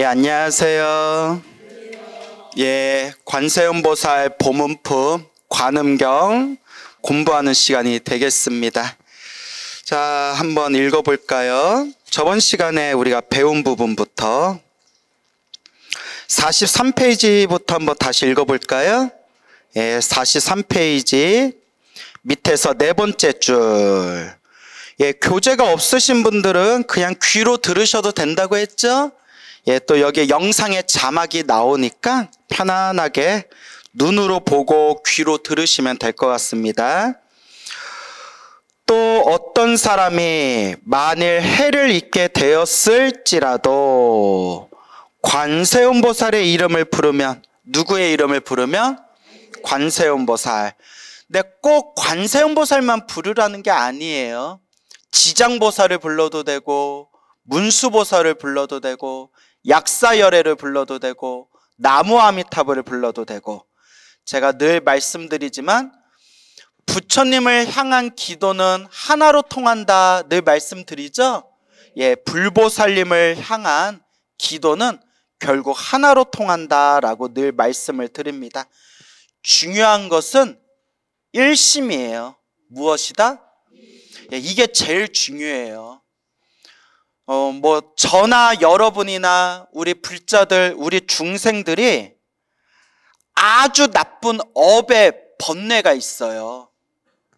예, 안녕하세요. 예, 관세음보살 보문품 관음경 공부하는 시간이 되겠습니다. 자, 한번 읽어볼까요? 저번 시간에 우리가 배운 부분부터 43페이지부터 한번 다시 읽어볼까요? 예, 43페이지 밑에서 네 번째 줄. 예, 교재가 없으신 분들은 그냥 귀로 들으셔도 된다고 했죠? 예, 또 여기에 영상에 자막이 나오니까 편안하게 눈으로 보고 귀로 들으시면 될 것 같습니다. 또 어떤 사람이 만일 해를 잇게 되었을지라도 관세음보살의 이름을 부르면 누구의 이름을 부르면 관세음보살. 근데 꼭 관세음보살만 부르라는 게 아니에요. 지장보살을 불러도 되고 문수보살을 불러도 되고 약사열애를 불러도 되고 나무아미타불을 불러도 되고 제가 늘 말씀드리지만 부처님을 향한 기도는 하나로 통한다 늘 말씀드리죠. 예, 불보살님을 향한 기도는 결국 하나로 통한다라고 늘 말씀을 드립니다. 중요한 것은 일심이에요. 무엇이다? 예, 이게 제일 중요해요. 어, 뭐 저나 여러분이나 우리 불자들, 우리 중생들이 아주 나쁜 업의 번뇌가 있어요.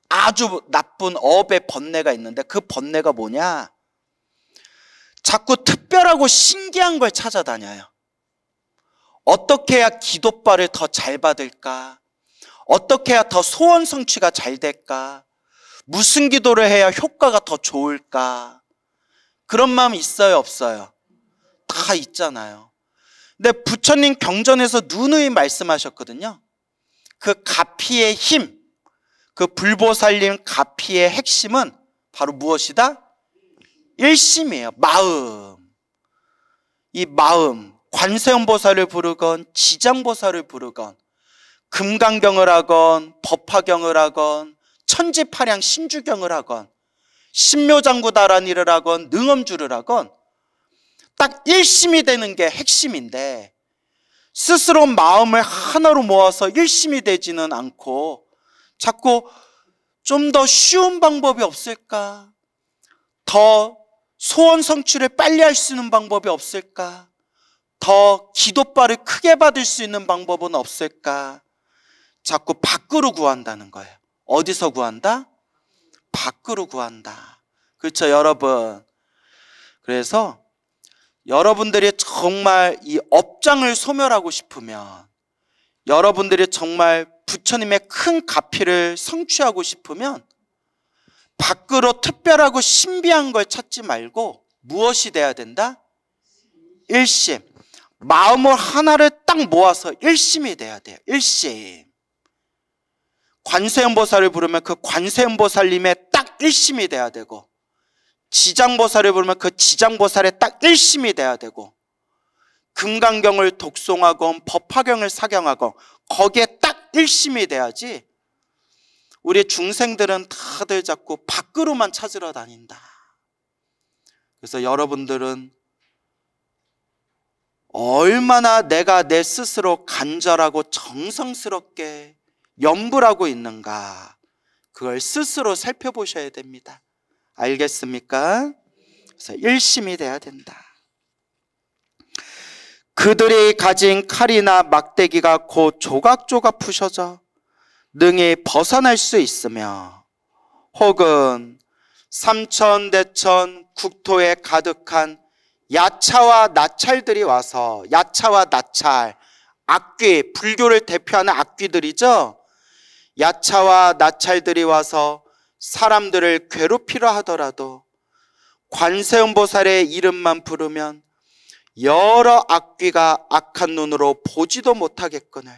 아주 나쁜 업의 번뇌가 있는데 그 번뇌가 뭐냐? 자꾸 특별하고 신기한 걸 찾아다녀요. 어떻게 해야 기도발을 더 잘 받을까? 어떻게 해야 더 소원 성취가 잘 될까? 무슨 기도를 해야 효과가 더 좋을까? 그런 마음 있어요, 없어요? 다 있잖아요. 근데 부처님 경전에서 누누이 말씀하셨거든요. 그 가피의 힘, 그불보살님 가피의 핵심은 바로 무엇이다? 일심이에요. 마음. 이 마음, 관세음보살을 부르건 지장보살을 부르건 금강경을 하건 법화경을 하건 천지파량 신주경을 하건 신묘장구다란 일을 하건 능엄주를 하건 딱 일심이 되는 게 핵심인데 스스로 마음을 하나로 모아서 일심이 되지는 않고 자꾸 좀 더 쉬운 방법이 없을까? 더 소원 성취를 빨리 할 수 있는 방법이 없을까? 더기도바을 크게 받을 수 있는 방법은 없을까? 자꾸 밖으로 구한다는 거예요. 어디서 구한다? 밖으로 구한다. 그렇죠, 여러분? 그래서 여러분들이 정말 이 업장을 소멸하고 싶으면 여러분들이 정말 부처님의 큰 가피를 성취하고 싶으면 밖으로 특별하고 신비한 걸 찾지 말고 무엇이 돼야 된다? 일심. 마음을 하나를 딱 모아서 일심이 돼야 돼요. 일심. 관세음보살을 부르면 그 관세음보살님의 딱 일심이 돼야 되고 지장보살을 부르면 그 지장보살의 딱 일심이 돼야 되고 금강경을 독송하건 법화경을 사경하건 거기에 딱 일심이 돼야지 우리 중생들은 다들 자꾸 밖으로만 찾으러 다닌다. 그래서 여러분들은 얼마나 내가 내 스스로 간절하고 정성스럽게 염불하고 있는가? 그걸 스스로 살펴보셔야 됩니다. 알겠습니까? 그래서 일심이 돼야 된다. 그들이 가진 칼이나 막대기가 곧 조각조각 부셔져 능히 벗어날 수 있으며 혹은 삼천 대천 국토에 가득한 야차와 나찰들이 와서 야차와 나찰 악귀 불교를 대표하는 악귀들이죠. 야차와 나찰들이 와서 사람들을 괴롭히려 하더라도 관세음보살의 이름만 부르면 여러 악귀가 악한 눈으로 보지도 못하겠거늘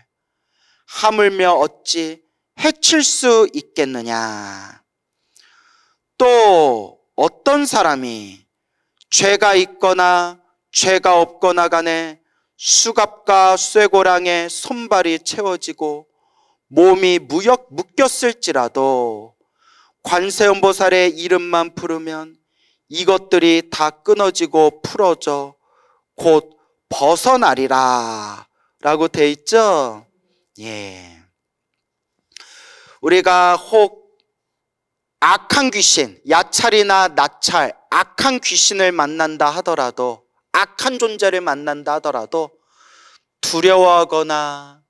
하물며 어찌 해칠 수 있겠느냐. 또 어떤 사람이 죄가 있거나 죄가 없거나 간에 수갑과 쇠고랑에 손발이 채워지고 몸이 무역 묶였을지라도 관세음보살의 이름만 부르면 이것들이 다 끊어지고 풀어져 곧 벗어나리라 라고 돼 있죠? 예. 우리가 혹 악한 귀신, 야찰이나 나찰, 악한 귀신을 만난다 하더라도, 악한 존재를 만난다 하더라도 두려워하거나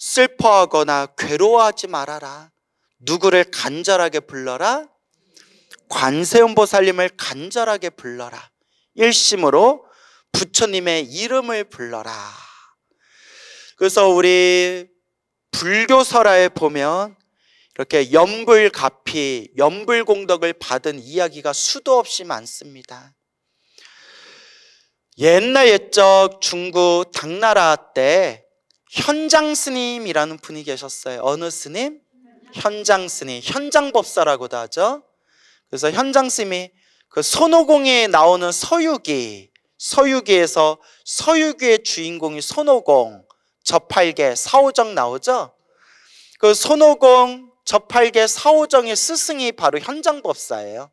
슬퍼하거나 괴로워하지 말아라. 누구를 간절하게 불러라? 관세음보살님을 간절하게 불러라. 일심으로 부처님의 이름을 불러라. 그래서 우리 불교설화에 보면 이렇게 염불가피, 염불공덕을 받은 이야기가 수도 없이 많습니다. 옛날 옛적 중국 당나라 때 현장 스님이라는 분이 계셨어요. 어느 스님? 현장 스님. 현장 법사라고도 하죠. 그래서 현장 스님이 그 손오공에 나오는 서유기, 서유기에서 서유기의 주인공이 손오공, 저팔계, 사오정 나오죠. 그 손오공, 저팔계, 사오정의 스승이 바로 현장 법사예요.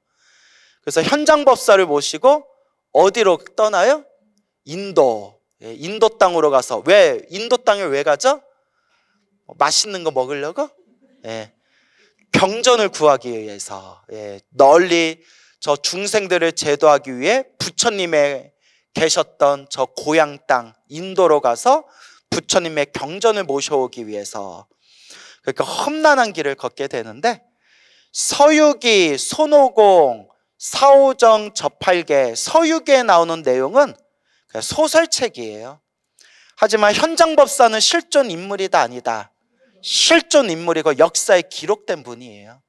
그래서 현장 법사를 모시고 어디로 떠나요? 인도. 예, 인도 땅으로 가서 왜 인도 땅에 왜 가죠? 뭐 맛있는 거 먹으려고? 예. 병전을 구하기 위해서 예. 널리 저 중생들을 제도하기 위해 부처님의 계셨던 저 고향 땅 인도로 가서 부처님의 경전을 모셔오기 위해서 그러니까 험난한 길을 걷게 되는데 서유기, 손오공, 사오정, 저팔계 서유기에 나오는 내용은 그러니까 소설책이에요. 하지만 현장 법사는 실존 인물이 다 아니다. 실존 인물이고 역사에 기록된 분이에요.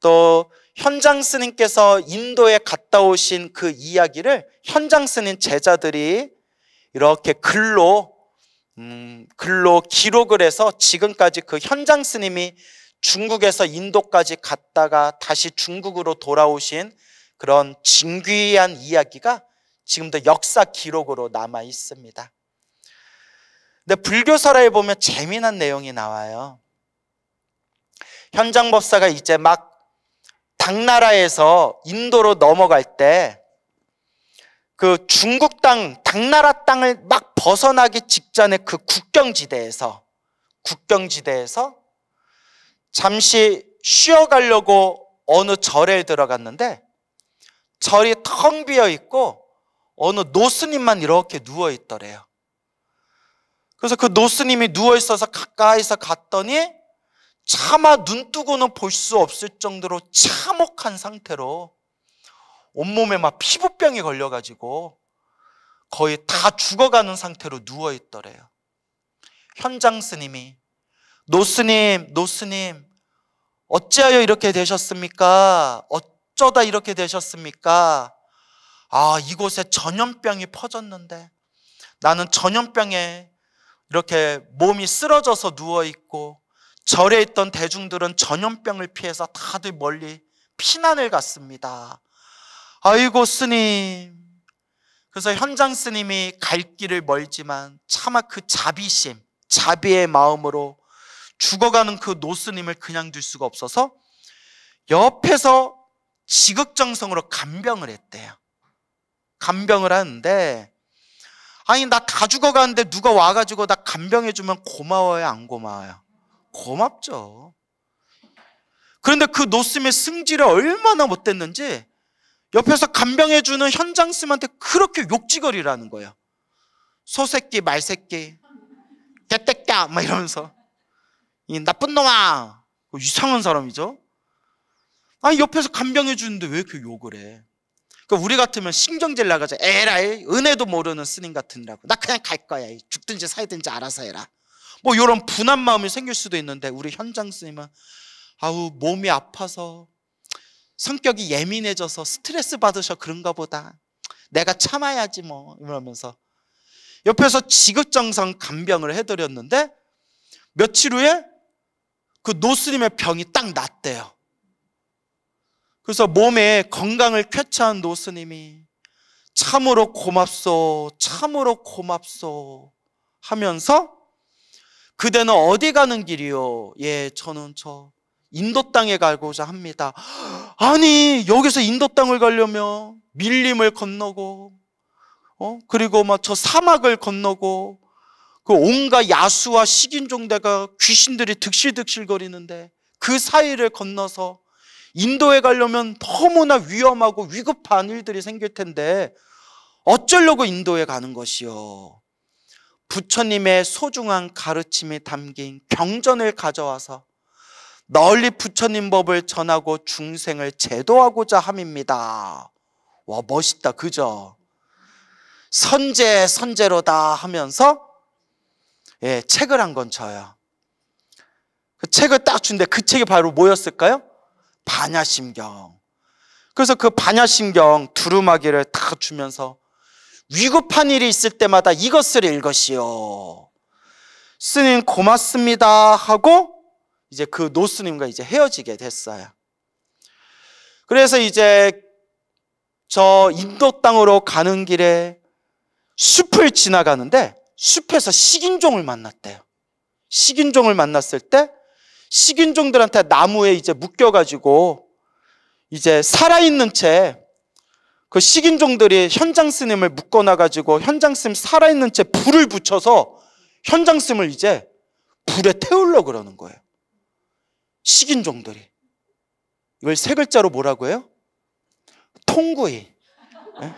또 현장 스님께서 인도에 갔다 오신 그 이야기를 현장 스님 제자들이 이렇게 글로 음, 글로 기록을 해서 지금까지 그 현장 스님이 중국에서 인도까지 갔다가 다시 중국으로 돌아오신 그런 진귀한 이야기가 지금도 역사 기록으로 남아 있습니다. 근데 불교설화에 보면 재미난 내용이 나와요. 현장 법사가 이제 막 당나라에서 인도로 넘어갈 때 그 중국 땅, 당나라 땅을 막 벗어나기 직전에 그 국경지대에서 국경지대에서 잠시 쉬어가려고 어느 절에 들어갔는데 절이 텅 비어 있고 어느 노스님만 이렇게 누워 있더래요. 그래서 그 노스님이 누워 있어서 가까이서 갔더니 차마 눈 뜨고는 볼 수 없을 정도로 참혹한 상태로 온몸에 막 피부병이 걸려가지고 거의 다 죽어가는 상태로 누워 있더래요. 현장 스님이 노스님, 노스님, 어찌하여 이렇게 되셨습니까? 어쩌다 이렇게 되셨습니까? 아, 이곳에 전염병이 퍼졌는데 나는 전염병에 이렇게 몸이 쓰러져서 누워있고 절에 있던 대중들은 전염병을 피해서 다들 멀리 피난을 갔습니다. 아이고, 스님. 그래서 현장 스님이 갈 길을 멀지만 차마 그 자비심, 자비의 마음으로 죽어가는 그 노스님을 그냥 둘 수가 없어서 옆에서 지극정성으로 간병을 했대요. 간병을 하는데 아니 나 다 죽어가는데 누가 와가지고 나 간병해주면 고마워요 안 고마워요? 고맙죠. 그런데 그 노스의 승질을 얼마나 못됐는지 옆에서 간병해주는 현장쌤한테 그렇게 욕지거리라는 거예요. 소새끼 말새끼 개떼끼야 막 이러면서 이 나쁜 놈아 그 이상한 사람이죠. 아니 옆에서 간병해주는데 왜 이렇게 욕을 해? 그 우리 같으면 신경질 나가죠. 에라이 은혜도 모르는 스님 같은라고나 그냥 갈 거야. 죽든지 살든지 알아서 해라. 뭐 이런 분한 마음이 생길 수도 있는데 우리 현장 스님은 아우 몸이 아파서 성격이 예민해져서 스트레스 받으셔 그런가 보다. 내가 참아야지 뭐 이러면서 옆에서 지극정성 간병을 해드렸는데 며칠 후에 그 노스님의 병이 딱 났대요. 그래서 몸에 건강을 쾌차한 노스님이 참으로 고맙소, 참으로 고맙소 하면서 그대는 어디 가는 길이요? 예, 저는 저 인도 땅에 가고자 합니다. 아니, 여기서 인도 땅을 가려면 밀림을 건너고, 어? 그리고 막 저 사막을 건너고, 그 온갖 야수와 식인종대가 귀신들이 득실득실거리는데 그 사이를 건너서 인도에 가려면 너무나 위험하고 위급한 일들이 생길 텐데 어쩌려고 인도에 가는 것이요. 부처님의 소중한 가르침이 담긴 경전을 가져와서 널리 부처님 법을 전하고 중생을 제도하고자 함입니다. 와, 멋있다. 그죠? 선제, 선제로다 하면서 예, 책을 한 건 저요. 그 책을 딱준대그 책이 바로 뭐였을까요? 반야심경. 그래서 그 반야심경 두루마기를 다 주면서 위급한 일이 있을 때마다 이것을 읽으시오. 스님 고맙습니다 하고 이제 그 노스님과 이제 헤어지게 됐어요. 그래서 이제 저 인도 땅으로 가는 길에 숲을 지나가는데 숲에서 식인종을 만났대요. 식인종을 만났을 때 식인종들한테 나무에 이제 묶여가지고 이제 살아있는 채 그 식인종들이 현장 스님을 묶어놔가지고 현장 스님 살아있는 채 불을 붙여서 현장 스님을 이제 불에 태우려고 그러는 거예요. 식인종들이. 이걸 세 글자로 뭐라고 해요? 통구이. 네?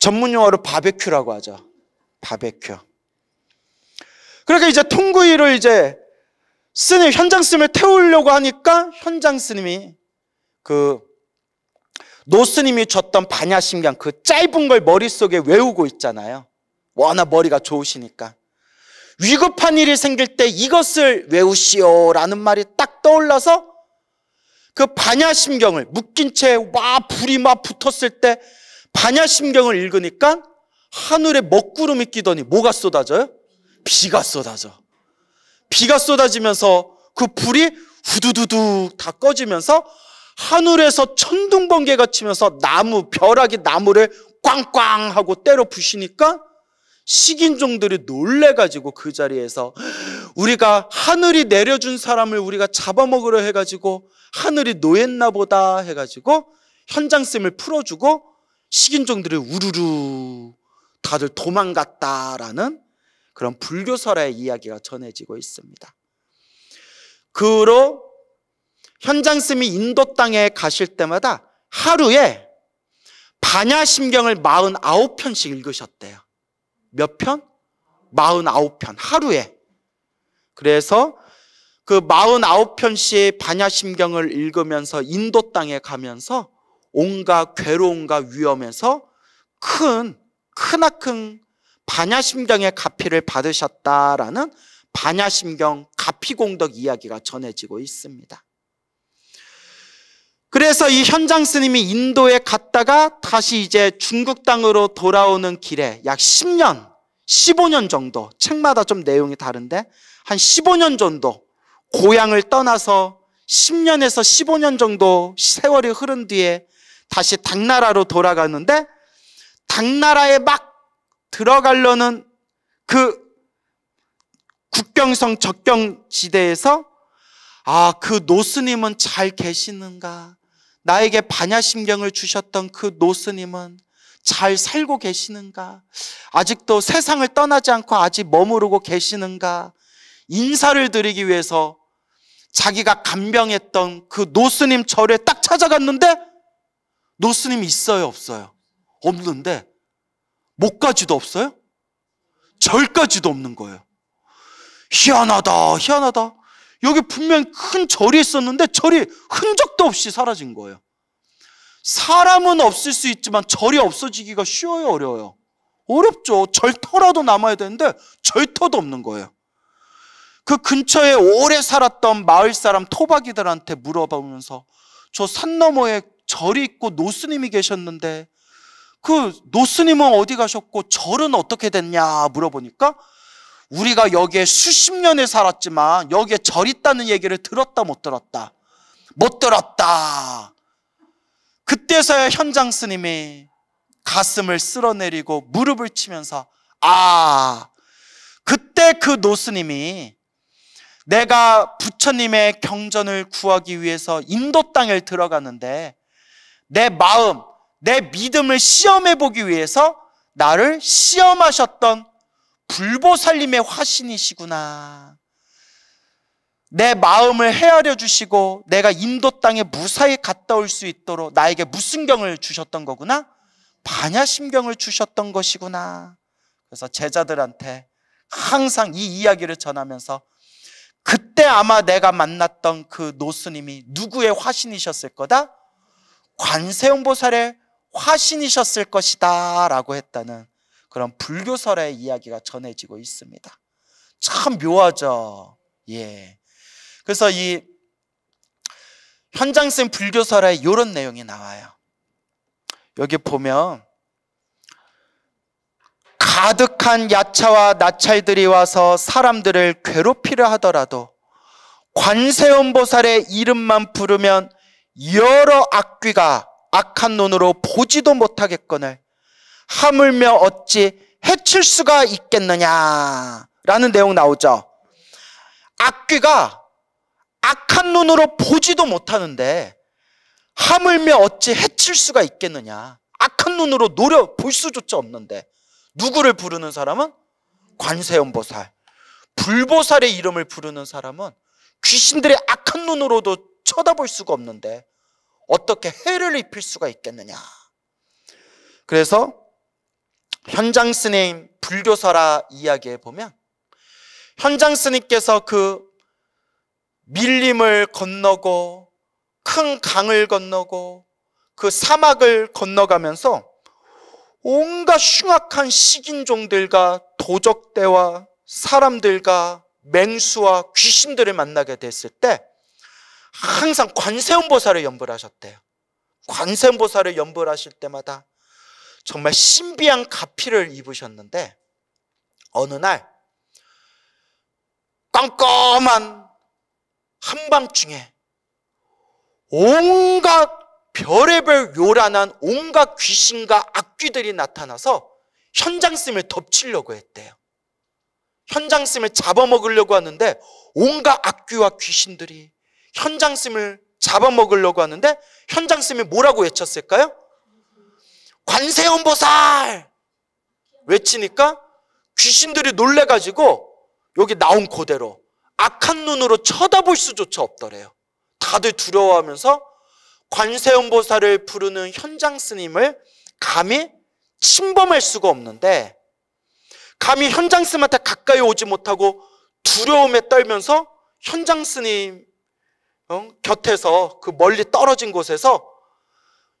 전문 용어로 바베큐라고 하죠. 바베큐. 그러니까 이제 통구이를 이제 스님, 현장 스님을 태우려고 하니까 현장 스님이 그 노스님이 줬던 반야심경 그 짧은 걸 머릿속에 외우고 있잖아요. 워낙 머리가 좋으시니까. 위급한 일이 생길 때 이것을 외우시오라는 말이 딱 떠올라서 그 반야심경을 묶인 채 와 불이 막 붙었을 때 반야심경을 읽으니까 하늘에 먹구름이 끼더니 뭐가 쏟아져요? 비가 쏟아져. 비가 쏟아지면서 그 불이 후두두두다 꺼지면서 하늘에서 천둥 번개가 치면서 나무 벼락이 나무를 꽝꽝 하고 때려 부시니까 식인종들이 놀래가지고 그 자리에서 우리가 하늘이 내려준 사람을 우리가 잡아먹으려 해가지고 하늘이 노했나 보다 해가지고 현장쌤을 풀어주고 식인종들이 우르르 다들 도망갔다라는 그런 불교설의 이야기가 전해지고 있습니다. 그 후로 현장스님이 인도 땅에 가실 때마다 하루에 반야심경을 49편씩 읽으셨대요. 몇 편? 49편 하루에. 그래서 그 49편씩 반야심경을 읽으면서 인도 땅에 가면서 온갖 괴로움과 위험에서 큰 크나큰 반야심경의 가피를 받으셨다라는 반야심경 가피공덕 이야기가 전해지고 있습니다. 그래서 이 현장 스님이 인도에 갔다가 다시 이제 중국 땅으로 돌아오는 길에 약 10년, 15년 정도, 책마다 좀 내용이 다른데 한 15년 정도 고향을 떠나서 10년에서 15년 정도 세월이 흐른 뒤에 다시 당나라로 돌아가는데 당나라에 막 들어갈려는그 국경성 적경 지대에서 아, 그 노스님은 잘 계시는가? 나에게 반야심경을 주셨던 그 노스님은 잘 살고 계시는가? 아직도 세상을 떠나지 않고 아직 머무르고 계시는가? 인사를 드리기 위해서 자기가 간병했던 그 노스님 절에 딱 찾아갔는데 노스님 있어요, 없어요? 없는데 목까지도 없어요? 절까지도 없는 거예요. 희한하다, 희한하다. 여기 분명 큰 절이 있었는데 절이 흔적도 없이 사라진 거예요. 사람은 없을 수 있지만 절이 없어지기가 쉬워요, 어려워요? 어렵죠. 절터라도 남아야 되는데 절터도 없는 거예요. 그 근처에 오래 살았던 마을 사람 토박이들한테 물어보면서 저 산 너머에 절이 있고 노스님이 계셨는데 그 노스님은 어디 가셨고 절은 어떻게 됐냐 물어보니까 우리가 여기에 수십 년을 살았지만 여기에 절 있다는 얘기를 들었다 못 들었다 못 들었다 그때서야 현장 스님이 가슴을 쓸어내리고 무릎을 치면서 아 그때 그 노스님이 내가 부처님의 경전을 구하기 위해서 인도 땅을 들어갔는데내 마음 내 믿음을 시험해 보기 위해서 나를 시험하셨던 불보살님의 화신이시구나. 내 마음을 헤아려 주시고 내가 인도 땅에 무사히 갔다 올 수 있도록 나에게 무슨 경을 주셨던 거구나? 반야심경을 주셨던 것이구나. 그래서 제자들한테 항상 이 이야기를 전하면서 그때 아마 내가 만났던 그 노스님이 누구의 화신이셨을 거다? 관세음보살의 화신이셨을 것이다 라고 했다는 그런 불교설의 이야기가 전해지고 있습니다. 참 묘하죠. 예. 그래서 이 현장 쓴 불교설에 이런 내용이 나와요. 여기 보면 가득한 야차와 나찰들이 와서 사람들을 괴롭히려 하더라도 관세음보살의 이름만 부르면 여러 악귀가 악한 눈으로 보지도 못하겠거늘 하물며 어찌 해칠 수가 있겠느냐라는 내용 나오죠. 악귀가 악한 눈으로 보지도 못하는데 하물며 어찌 해칠 수가 있겠느냐. 악한 눈으로 노려 볼 수조차 없는데 누구를 부르는 사람은 관세음보살, 불보살의 이름을 부르는 사람은 귀신들의 악한 눈으로도 쳐다볼 수가 없는데 어떻게 해를 입힐 수가 있겠느냐. 그래서 현장 스님 불교사라이야기해 보면 현장 스님께서 그 밀림을 건너고 큰 강을 건너고 그 사막을 건너가면서 온갖 흉악한 식인종들과 도적대와 사람들과 맹수와 귀신들을 만나게 됐을 때 항상 관세음보살을 연불하셨대요. 관세음보살을 연불하실 때마다 정말 신비한 가피를 입으셨는데 어느 날 깜깜한 한밤중에 온갖 별의별 요란한 온갖 귀신과 악귀들이 나타나서 현장쌤을 덮치려고 했대요. 현장쌤을 잡아먹으려고 하는데 온갖 악귀와 귀신들이 현장심을 잡아먹으려고 하는데 현장심이 뭐라고 외쳤을까요? 관세음보살 외치니까 귀신들이 놀래가지고 여기 나온 그대로 악한 눈으로 쳐다볼 수조차 없더래요. 다들 두려워하면서 관세음보살을 부르는 현장 스님을 감히 침범할 수가 없는데 감히 현장 스님한테 가까이 오지 못하고 두려움에 떨면서 현장 스님 곁에서 그 멀리 떨어진 곳에서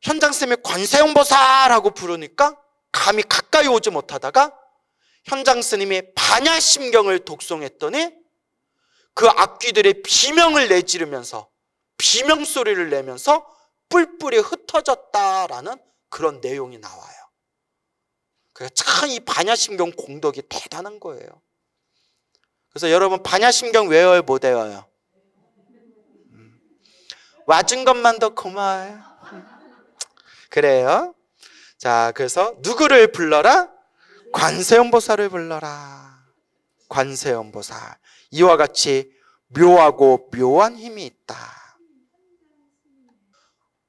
현장쌤이 관세음보사라고 부르니까 감히 가까이 오지 못하다가 현장스님이 반야심경을 독송했더니 그 악귀들의 비명을 내지르면서 비명소리를 내면서 뿔뿔이 흩어졌다라는 그런 내용이 나와요. 그래서 그러니까 참이 반야심경 공덕이 대단한 거예요. 그래서 여러분 반야심경 외워요 못 외워요? 와준 것만 더 고마워요. 그래요. 자, 그래서 누구를 불러라? 관세음보살을 불러라. 관세음보살. 이와 같이 묘하고 묘한 힘이 있다.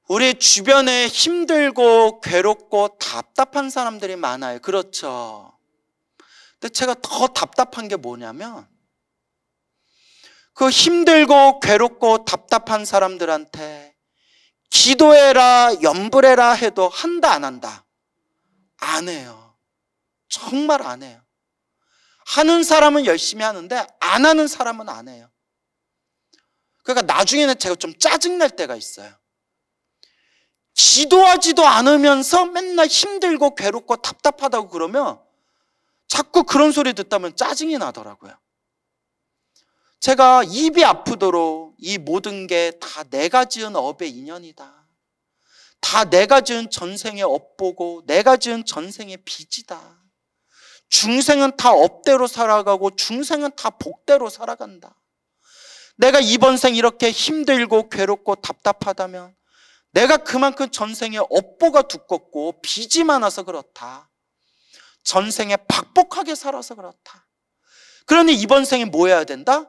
우리 주변에 힘들고 괴롭고 답답한 사람들이 많아요. 그렇죠. 근데 제가 더 답답한 게 뭐냐면 그 힘들고 괴롭고 답답한 사람들한테 기도해라, 염불해라 해도 한다, 안 한다? 안 해요. 정말 안 해요. 하는 사람은 열심히 하는데 안 하는 사람은 안 해요. 그러니까 나중에는 제가 좀 짜증날 때가 있어요. 기도하지도 않으면서 맨날 힘들고 괴롭고 답답하다고 그러면 자꾸 그런 소리 듣다면 보 짜증이 나더라고요. 제가 입이 아프도록 이 모든 게 다 내가 지은 업의 인연이다. 다 내가 지은 전생의 업보고 내가 지은 전생의 빚이다. 중생은 다 업대로 살아가고 중생은 다 복대로 살아간다. 내가 이번 생 이렇게 힘들고 괴롭고 답답하다면 내가 그만큼 전생의 업보가 두껍고 빚이 많아서 그렇다. 전생에 박복하게 살아서 그렇다. 그러니 이번 생에 뭐 해야 된다?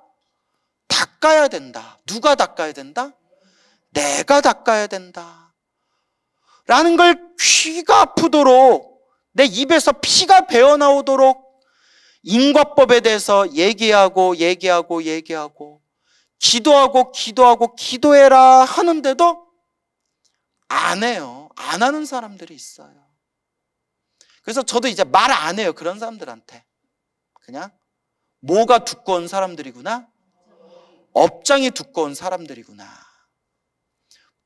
닦아야 된다. 누가 닦아야 된다? 내가 닦아야 된다. 라는 걸 귀가 아프도록 내 입에서 피가 배어나오도록 인과법에 대해서 얘기하고 얘기하고 얘기하고 기도하고 기도하고 기도해라 하는데도 안 해요. 안 하는 사람들이 있어요. 그래서 저도 이제 말 안 해요. 그런 사람들한테. 그냥 뭐가 두꺼운 사람들이구나. 업장이 두꺼운 사람들이구나.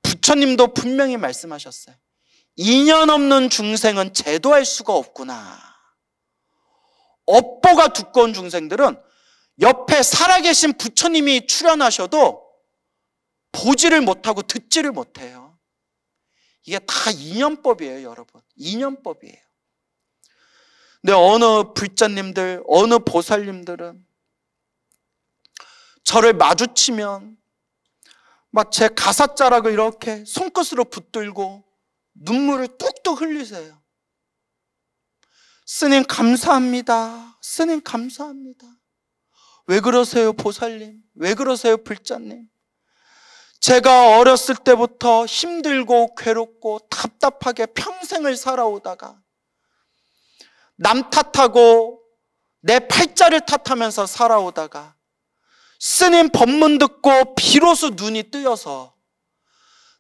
부처님도 분명히 말씀하셨어요. 인연 없는 중생은 제도할 수가 없구나. 업보가 두꺼운 중생들은 옆에 살아계신 부처님이 출연하셔도 보지를 못하고 듣지를 못해요. 이게 다 인연법이에요, 여러분. 인연법이에요. 근데 어느 불자님들, 어느 보살님들은 저를 마주치면 막 제 가사자락을 이렇게 손끝으로 붙들고 눈물을 뚝뚝 흘리세요. 스님 감사합니다. 스님 감사합니다. 왜 그러세요, 보살님? 왜 그러세요, 불자님? 제가 어렸을 때부터 힘들고 괴롭고 답답하게 평생을 살아오다가 남 탓하고 내 팔자를 탓하면서 살아오다가 스님 법문 듣고 비로소 눈이 뜨여서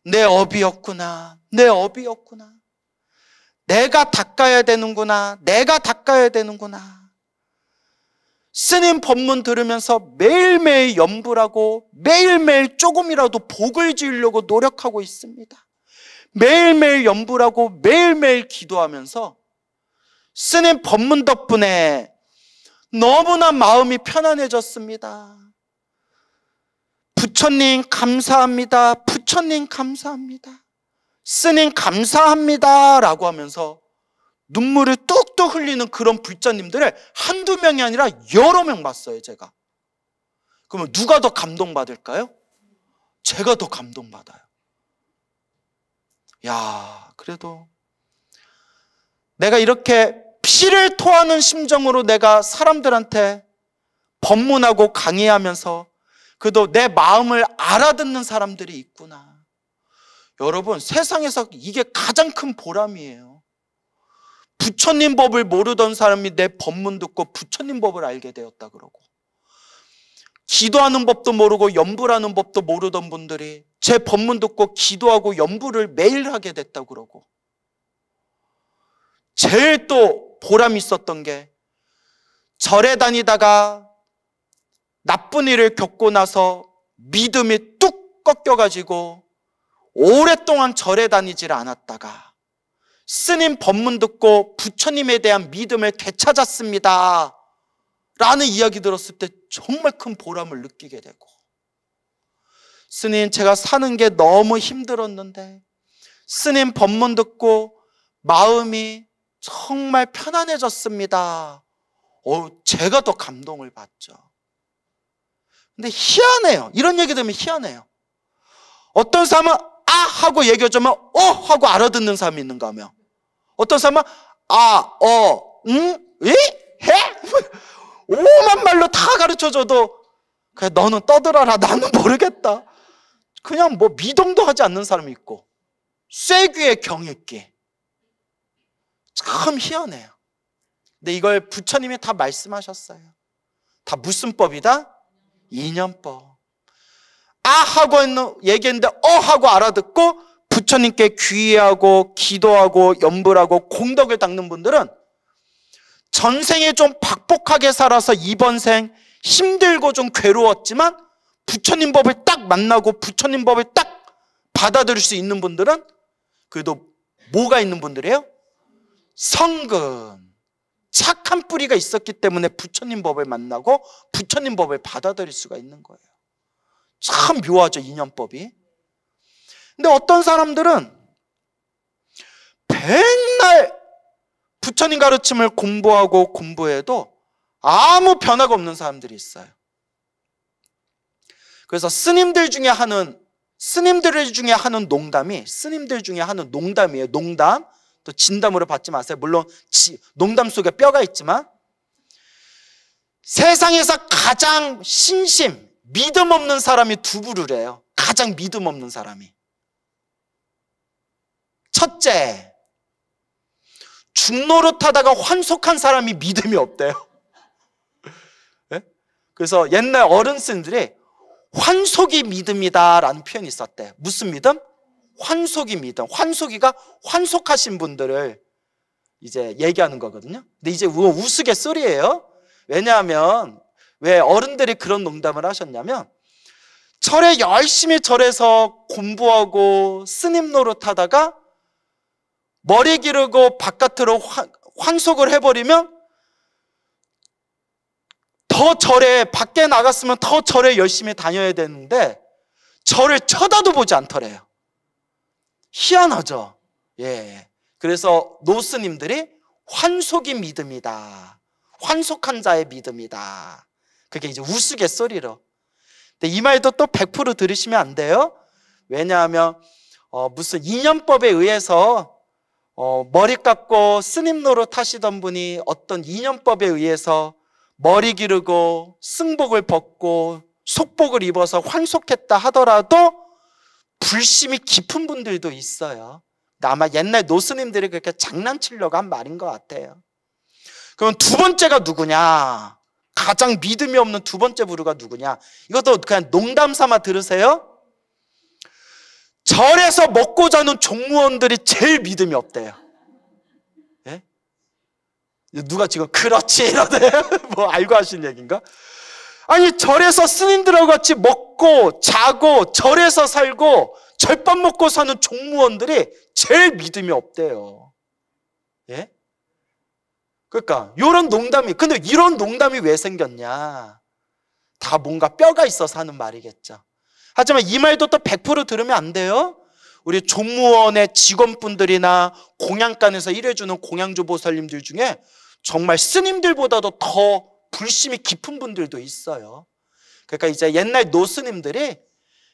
내 업이었구나. 내 업이었구나. 내가 닦아야 되는구나. 내가 닦아야 되는구나. 스님 법문 들으면서 매일매일 염불하고 매일매일 조금이라도 복을 지으려고 노력하고 있습니다. 매일매일 염불하고 매일매일 기도하면서 스님 법문 덕분에 너무나 마음이 편안해졌습니다. 부처님 감사합니다. 부처님 감사합니다. 스님 감사합니다. 라고 하면서 눈물을 뚝뚝 흘리는 그런 불자님들을 한두 명이 아니라 여러 명 봤어요, 제가. 그러면 누가 더 감동받을까요? 제가 더 감동받아요. 야, 그래도 내가 이렇게 피를 토하는 심정으로 내가 사람들한테 법문하고 강의하면서 그도 내 마음을 알아듣는 사람들이 있구나. 여러분, 세상에서 이게 가장 큰 보람이에요. 부처님 법을 모르던 사람이 내 법문 듣고 부처님 법을 알게 되었다 그러고. 기도하는 법도 모르고 염불하는 법도 모르던 분들이 제 법문 듣고 기도하고 염불을 매일 하게 됐다 그러고. 제일 또 보람 있었던 게 절에 다니다가 나쁜 일을 겪고 나서 믿음이 뚝 꺾여가지고 오랫동안 절에 다니질 않았다가 스님 법문 듣고 부처님에 대한 믿음을 되찾았습니다. 라는 이야기 들었을 때 정말 큰 보람을 느끼게 되고 스님 제가 사는 게 너무 힘들었는데 스님 법문 듣고 마음이 정말 편안해졌습니다. 어, 제가 더 감동을 받죠. 근데 희한해요. 이런 얘기 들으면 희한해요. 어떤 사람은 아 하고 얘기하자면 어 하고 알아듣는 사람이 있는가 하면 어떤 사람은 아, 어, 응, 음, 이, 해? 오만 말로 다 가르쳐줘도 그냥 너는 떠들어라 나는 모르겠다. 그냥 뭐 미동도 하지 않는 사람이 있고 쇠귀의 경읽기 참 희한해요. 근데 이걸 부처님이 다 말씀하셨어요. 다 무슨 법이다? 이념법. 아 하고 얘기했는데 어 하고 알아듣고 부처님께 귀의하고 기도하고 염불하고 공덕을 닦는 분들은 전생에 좀 박복하게 살아서 이번 생 힘들고 좀 괴로웠지만 부처님 법을 딱 만나고 부처님 법을 딱 받아들일 수 있는 분들은 그래도 뭐가 있는 분들이에요? 성금. 착한 뿌리가 있었기 때문에 부처님 법을 만나고 부처님 법을 받아들일 수가 있는 거예요. 참 묘하죠, 인연법이. 근데 어떤 사람들은 맨날 부처님 가르침을 공부하고 공부해도 아무 변화가 없는 사람들이 있어요. 그래서 스님들 중에 하는 스님들 중에 하는 농담이 스님들 중에 하는 농담이에요. 농담. 또 진담으로 받지 마세요. 물론 농담 속에 뼈가 있지만 세상에서 가장 신심, 믿음 없는 사람이 두부를해요 가장 믿음 없는 사람이. 첫째, 중노릇 하다가 환속한 사람이 믿음이 없대요. 네? 그래서 옛날 어른스들이 환속이 믿음이다라는 표현이 있었대요. 무슨 믿음? 환속입니다. 환속이가 환속하신 분들을 이제 얘기하는 거거든요. 근데 이제 우스갯소리예요. 왜냐하면 왜 어른들이 그런 농담을 하셨냐면 절에 열심히 절에서 공부하고 스님 노릇하다가 머리 기르고 바깥으로 환속을 해버리면 더 절에 밖에 나갔으면 더 절에 열심히 다녀야 되는데 절을 쳐다도 보지 않더래요. 희한하죠. 예. 그래서 노스님들이 환속이 믿음이다. 환속한 자의 믿음이다. 그게 이제 우스갯소리로. 근데 이 말도 또 100% 들으시면 안 돼요. 왜냐하면 어, 무슨 이념법에 의해서 어, 머리 깎고 스님 노릇 하시던 분이 어떤 이념법에 의해서 머리 기르고 승복을 벗고 속복을 입어서 환속했다 하더라도 불심이 깊은 분들도 있어요. 아마 옛날 노스님들이 그렇게 장난치려고 한 말인 것 같아요. 그럼 두 번째가 누구냐? 가장 믿음이 없는 두 번째 부류가 누구냐? 이것도 그냥 농담 삼아 들으세요. 절에서 먹고 자는 종무원들이 제일 믿음이 없대요. 예? 누가 지금 그렇지 이러대요? 뭐 알고 하신 얘기인가? 아니 절에서 스님들하고 같이 먹고 자고 절에서 살고 절밥 먹고 사는 종무원들이 제일 믿음이 없대요. 예? 그러니까 이런 농담이 근데 이런 농담이 왜 생겼냐? 다 뭔가 뼈가 있어서 하는 말이겠죠. 하지만 이 말도 또 100% 들으면 안 돼요. 우리 종무원의 직원분들이나 공양관에서 일해주는 공양조보살님들 중에 정말 스님들보다도 더 불심이 깊은 분들도 있어요. 그러니까 이제 옛날 노스님들이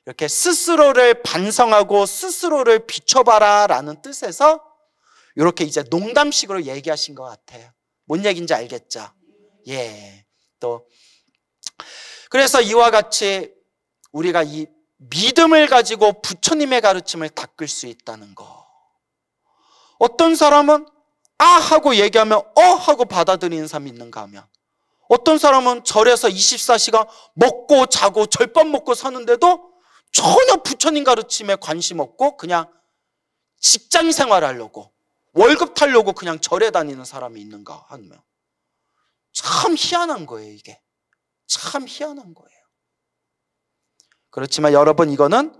이렇게 스스로를 반성하고 스스로를 비춰봐라 라는 뜻에서 이렇게 이제 농담식으로 얘기하신 것 같아요. 뭔 얘기인지 알겠죠? 예. 또, 그래서 이와 같이 우리가 이 믿음을 가지고 부처님의 가르침을 닦을 수 있다는 거. 어떤 사람은 아 하고 얘기하면 어 하고 받아들이는 사람이 있는가 하면 어떤 사람은 절에서 24시간 먹고 자고 절밥 먹고 사는데도 전혀 부처님 가르침에 관심 없고 그냥 직장 생활하려고 월급 타려고 그냥 절에 다니는 사람이 있는가 하면 참 희한한 거예요 이게 참 희한한 거예요 그렇지만 여러분 이거는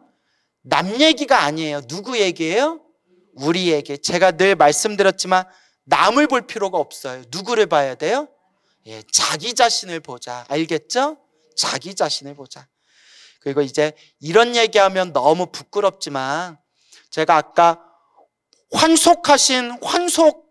남 얘기가 아니에요 누구 얘기예요? 우리에게 제가 늘 말씀드렸지만 남을 볼 필요가 없어요 누구를 봐야 돼요? 예, 자기 자신을 보자. 알겠죠? 자기 자신을 보자. 그리고 이제 이런 얘기하면 너무 부끄럽지만 제가 아까 환속하신 환속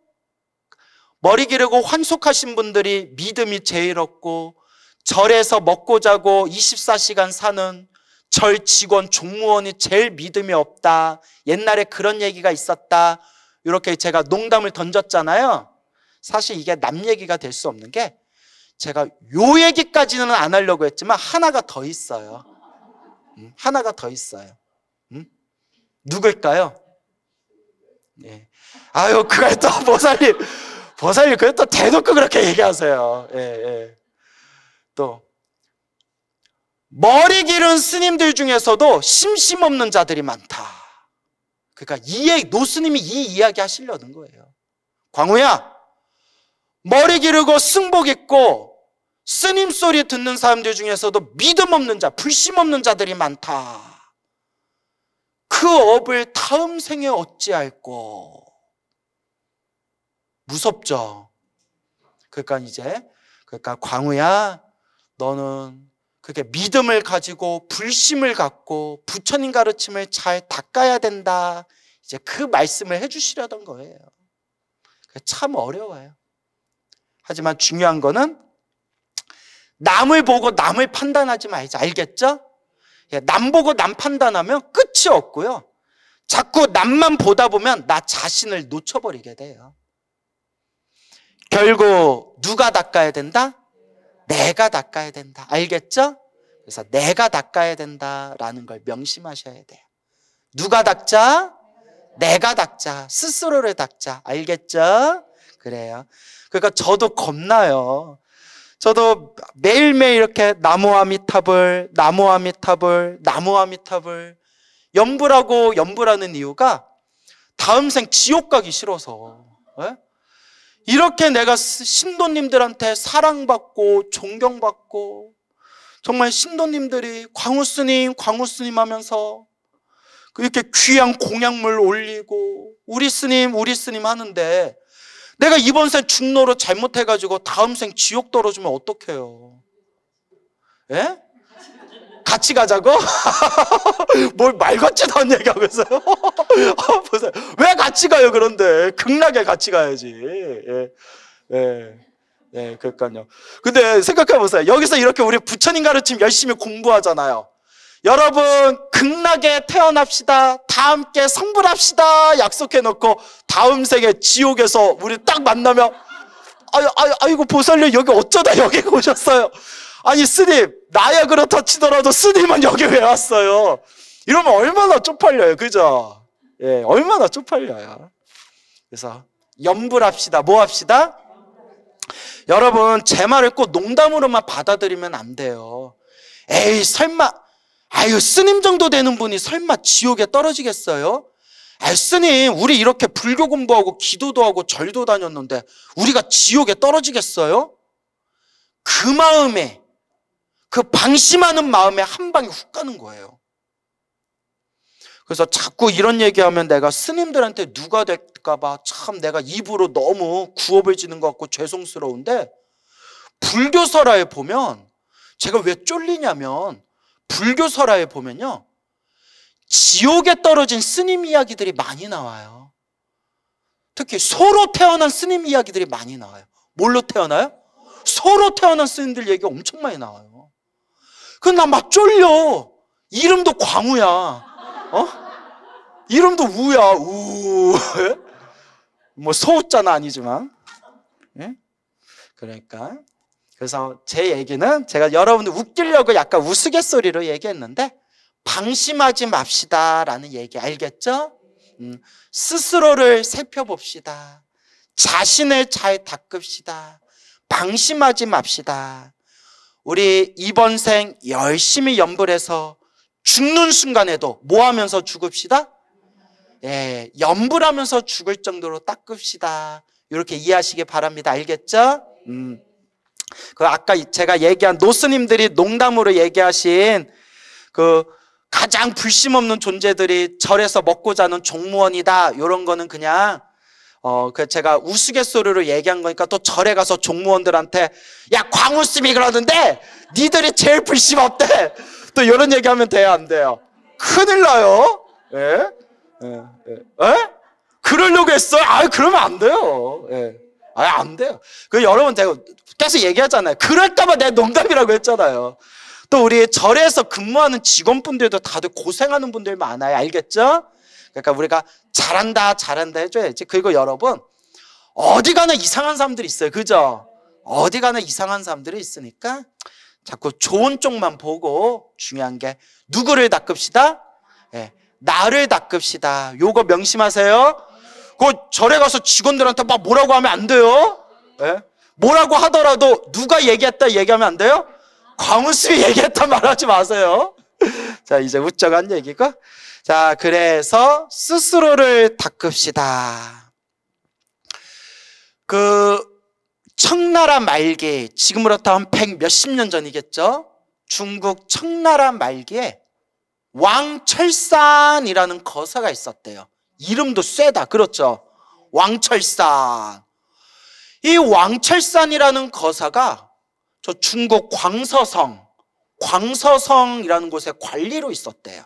머리 기르고 환속하신 분들이 믿음이 제일 없고 절에서 먹고 자고 24시간 사는 절 직원 종무원이 제일 믿음이 없다. 옛날에 그런 얘기가 있었다. 이렇게 제가 농담을 던졌잖아요. 사실 이게 남 얘기가 될 수 없는 게 제가 요 얘기까지는 안 하려고 했지만 하나가 더 있어요. 음, 하나가 더 있어요. 음? 누굴까요? 예. 아유, 그걸 또 보살님, 보살님, 그걸 또 대놓고 그렇게 얘기하세요. 예, 예. 또, 머리 기른 스님들 중에서도 심심없는 자들이 많다. 그러니까 이, 노스님이 이 이야기 하시려는 거예요. 광우야, 머리 기르고 승복 입고 스님 소리 듣는 사람들 중에서도 믿음 없는 자, 불심 없는 자들이 많다. 그 업을 다음 생에 어찌할꼬. 무섭죠. 그러니까 이제 그러니까 광우야 너는 그렇게 믿음을 가지고 불심을 갖고 부처님 가르침을 잘 닦아야 된다. 이제 그 말씀을 해주시려던 거예요. 참 어려워요. 하지만 중요한 거는 남을 보고 남을 판단하지 말자. 알겠죠? 예, 남 보고 남 판단하면 끝이 없고요. 자꾸 남만 보다 보면 나 자신을 놓쳐버리게 돼요. 결국 누가 닦아야 된다? 내가 닦아야 된다. 알겠죠? 그래서 내가 닦아야 된다라는 걸 명심하셔야 돼요. 누가 닦자? 내가 닦자. 스스로를 닦자. 알겠죠? 그래요. 그러니까 저도 겁나요. 저도 매일매일 이렇게 나무아미탑을, 나무아미탑을, 나무아미탑을 염불하고 염불하는 이유가 다음 생 지옥 가기 싫어서 예? 이렇게 내가 신도님들한테 사랑받고 존경받고 정말 신도님들이 광우스님, 광우스님 하면서 그 이렇게 귀한 공양물 올리고 우리 스님, 우리 스님 하는데 내가 이번 생 중노로 잘못해가지고 다음 생 지옥 떨어지면 어떡해요? 예? 같이 가자고? 뭘 말 같지도 않은 얘기하고 있어요. 보세요. 왜 같이 가요, 그런데? 극락에 같이 가야지. 예. 예. 예, 그러니까요. 근데 생각해 보세요. 여기서 이렇게 우리 부처님 가르침 열심히 공부하잖아요. 여러분 극락에 태어납시다. 다 함께 성불합시다. 약속해 놓고 다음 생에 지옥에서 우리 딱 만나면 아유 아유 아이고 보살님 여기 어쩌다 여기 오셨어요. 아니 스님 나야 그렇다 치더라도 스님은 여기 왜 왔어요? 이러면 얼마나 쪽팔려요. 그죠? 예, 얼마나 쪽팔려요. 그래서 염불합시다. 뭐 합시다? 여러분 제 말을 꼭 농담으로만 받아들이면 안 돼요. 에이 설마 아유, 스님 정도 되는 분이 설마 지옥에 떨어지겠어요? 아, 스님, 우리 이렇게 불교 공부하고 기도도 하고 절도 다녔는데 우리가 지옥에 떨어지겠어요? 그 마음에, 그 방심하는 마음에 한 방에 훅 가는 거예요. 그래서 자꾸 이런 얘기하면 내가 스님들한테 누가 될까봐 참 내가 입으로 너무 구업을 지는 것 같고 죄송스러운데 불교설화에 보면 제가 왜 쫄리냐면 불교 설화에 보면요. 지옥에 떨어진 스님 이야기들이 많이 나와요. 특히 소로 태어난 스님 이야기들이 많이 나와요. 뭘로 태어나요? 소로 태어난 스님들 얘기가 엄청 많이 나와요. 그나 막 쫄려. 이름도 광우야. 어? 이름도 우야. 우. 예? 뭐 소자는 아니지만. 예? 그러니까 그래서 제 얘기는 제가 여러분들 웃기려고 약간 우스갯소리로 얘기했는데 방심하지 맙시다라는 얘기 알겠죠? 음, 스스로를 살펴봅시다. 자신을 잘 닦읍시다. 방심하지 맙시다. 우리 이번 생 열심히 연불해서 죽는 순간에도 뭐 하면서 죽읍시다? 예, 연불하면서 죽을 정도로 닦읍시다. 이렇게 이해하시기 바랍니다. 알겠죠? 음. 그 아까 제가 얘기한 노스님들이 농담으로 얘기하신 그 가장 불심 없는 존재들이 절에서 먹고 자는 종무원이다. 이런 거는 그냥 어, 그 제가 우스갯소리로 얘기한 거니까 또 절에 가서 종무원들한테 야광우쌤이 그러는데 니들이 제일 불심 없대. 또 이런 얘기하면 돼요 안 돼요? 큰일 나요. 예? 예? 예? 예? 그러려고 했어요? 아 그러면 안 돼요. 예. 아, 안 돼요. 그 여러분, 제가 그래서 얘기하잖아요. 그럴까봐 내가 농담이라고 했잖아요. 또 우리 절에서 근무하는 직원분들도 다들 고생하는 분들 많아요. 알겠죠? 그러니까 우리가 잘한다, 잘한다 해줘야지. 그리고 여러분, 어디 가나 이상한 사람들이 있어요. 그죠? 어디 가나 이상한 사람들이 있으니까 자꾸 좋은 쪽만 보고 중요한 게 누구를 닦읍시다? 예, 나를 닦읍시다. 요거 명심하세요. 그 절에 가서 직원들한테 막 뭐라고 하면 안 돼요. 예? 뭐라고 하더라도 누가 얘기했다 얘기하면 안 돼요? 광우수이 얘기했다 말하지 마세요. 자, 이제 우쩍한 얘기가 자, 그래서 스스로를 닦읍시다. 그 청나라 말기, 지금으로부터 한 백 몇십 년 전이겠죠? 중국 청나라 말기에 왕철산이라는 거사가 있었대요. 이름도 쎄다. 그렇죠? 왕철산. 이 왕철산이라는 거사가 저 중국 광서성, 광서성이라는 곳에 관리로 있었대요.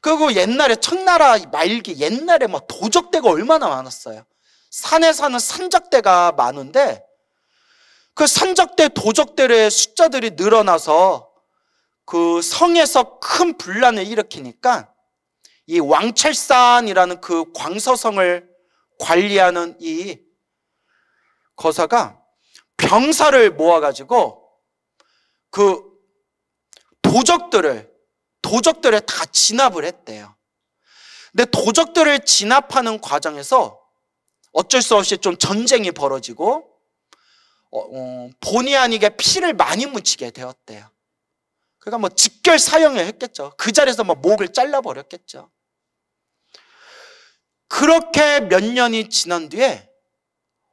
그리고 옛날에 청나라 말기 옛날에 막 뭐 도적대가 얼마나 많았어요. 산에 사는 산적대가 많은데 그 산적대 도적대의 숫자들이 늘어나서 그 성에서 큰 분란을 일으키니까 이 왕철산이라는 그 광서성을 관리하는 이 거사가 병사를 모아가지고 그 도적들을 도적들을 다 진압을 했대요. 근데 도적들을 진압하는 과정에서 어쩔 수 없이 좀 전쟁이 벌어지고 어, 어, 본의 아니게 피를 많이 묻히게 되었대요. 그러니까 뭐 직결 사형을 했겠죠. 그 자리에서 뭐 목을 잘라버렸겠죠. 그렇게 몇 년이 지난 뒤에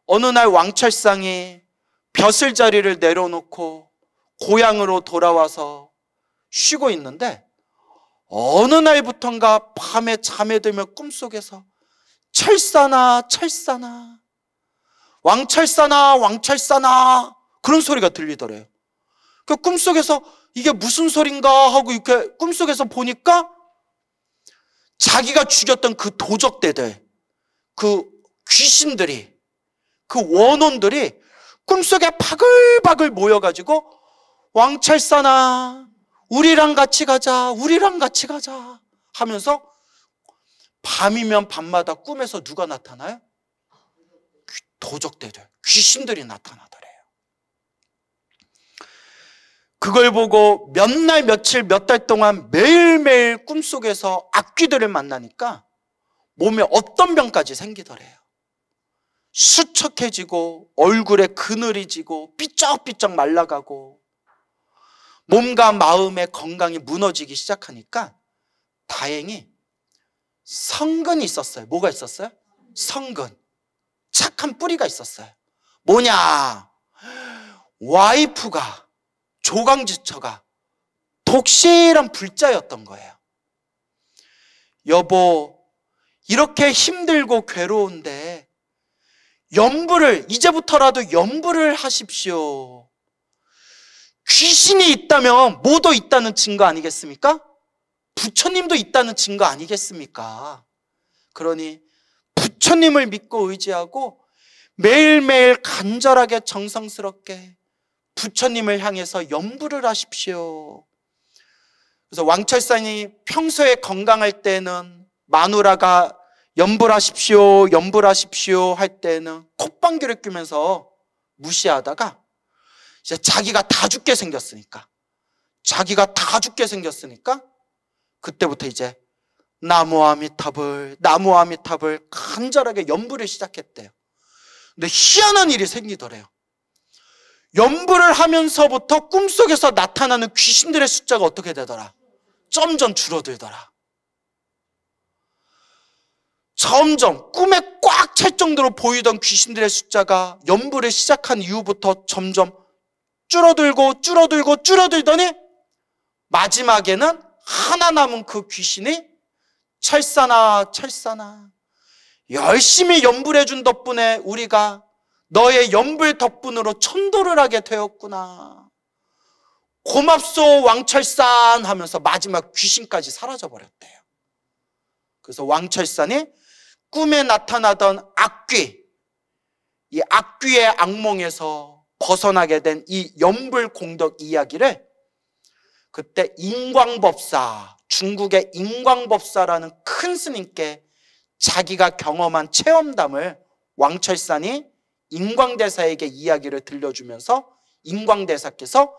어느 날 왕철상이 벼슬 자리를 내려놓고 고향으로 돌아와서 쉬고 있는데 어느 날부턴가 밤에 잠에 들면 꿈속에서 철사나 철사나 왕철사나 왕철사나 그런 소리가 들리더래요. 그 꿈속에서 이게 무슨 소린가 하고 이렇게 꿈속에서 보니까 자기가 죽였던 그 도적대들, 그 귀신들이 그 원혼들이 꿈속에 바글바글 모여가지고 왕찰사나 우리랑 같이 가자 우리랑 같이 가자 하면서 밤이면 밤마다 꿈에서 누가 나타나요? 도적대들 귀신들이 나타나더래요 그걸 보고 몇날 며칠 몇 달 동안 매일매일 꿈속에서 악귀들을 만나니까 몸에 어떤 병까지 생기더래요 수척해지고 얼굴에 그늘이 지고 삐쩍삐쩍 말라가고 몸과 마음의 건강이 무너지기 시작하니까 다행히 성근이 있었어요. 뭐가 있었어요? 성근. 착한 뿌리가 있었어요. 뭐냐? 와이프가 조강지처가 독실한 불자였던 거예요. 여보, 이렇게 힘들고 괴로운데 염불을 이제부터라도 염불을 하십시오. 귀신이 있다면 뭐도 있다는 증거 아니겠습니까? 부처님도 있다는 증거 아니겠습니까? 그러니 부처님을 믿고 의지하고 매일매일 간절하게 정성스럽게 부처님을 향해서 염불을 하십시오. 그래서 왕철산이 평소에 건강할 때는 마누라가 염불하십시오, 염불하십시오 할 때는 콧방귀를 뀌면서 무시하다가 이제 자기가 다 죽게 생겼으니까 자기가 다 죽게 생겼으니까 그때부터 이제 나무아미탑을 나무아미탑을 간절하게 염불을 시작했대요. 근데 희한한 일이 생기더래요. 염불을 하면서부터 꿈속에서 나타나는 귀신들의 숫자가 어떻게 되더라? 점점 줄어들더라. 점점 꿈에 꽉 찰 정도로 보이던 귀신들의 숫자가 연불에 시작한 이후부터 점점 줄어들고 줄어들고 줄어들더니 마지막에는 하나 남은 그 귀신이 철사나철사나 열심히 연불해 준 덕분에 우리가 너의 연불 덕분으로 천도를 하게 되었구나. 고맙소 왕철산 하면서 마지막 귀신까지 사라져 버렸대요. 그래서 왕철산이 꿈에 나타나던 악귀, 이 악귀의 악몽에서 벗어나게 된 이 연불 공덕 이야기를 그때 인광법사, 중국의 인광법사라는 큰 스님께 자기가 경험한 체험담을 왕철산이 인광대사에게 이야기를 들려주면서 인광대사께서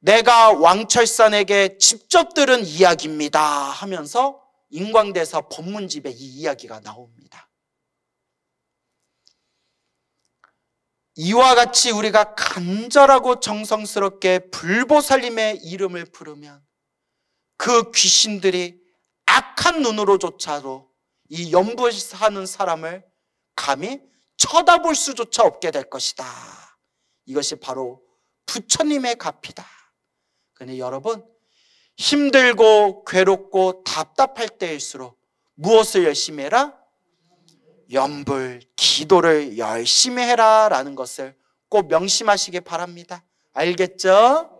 내가 왕철산에게 직접 들은 이야기입니다 하면서 인광대사 법문집에 이 이야기가 나옵니다. 이와 같이 우리가 간절하고 정성스럽게 불보살님의 이름을 부르면 그 귀신들이 악한 눈으로조차도 이 염불하는 사람을 감히 쳐다볼 수조차 없게 될 것이다. 이것이 바로 부처님의 값이다. 그런데 여러분 힘들고 괴롭고 답답할 때일수록 무엇을 열심히 해라? 염불 기도를 열심히 해라 라는 것을 꼭 명심하시기 바랍니다. 알겠죠?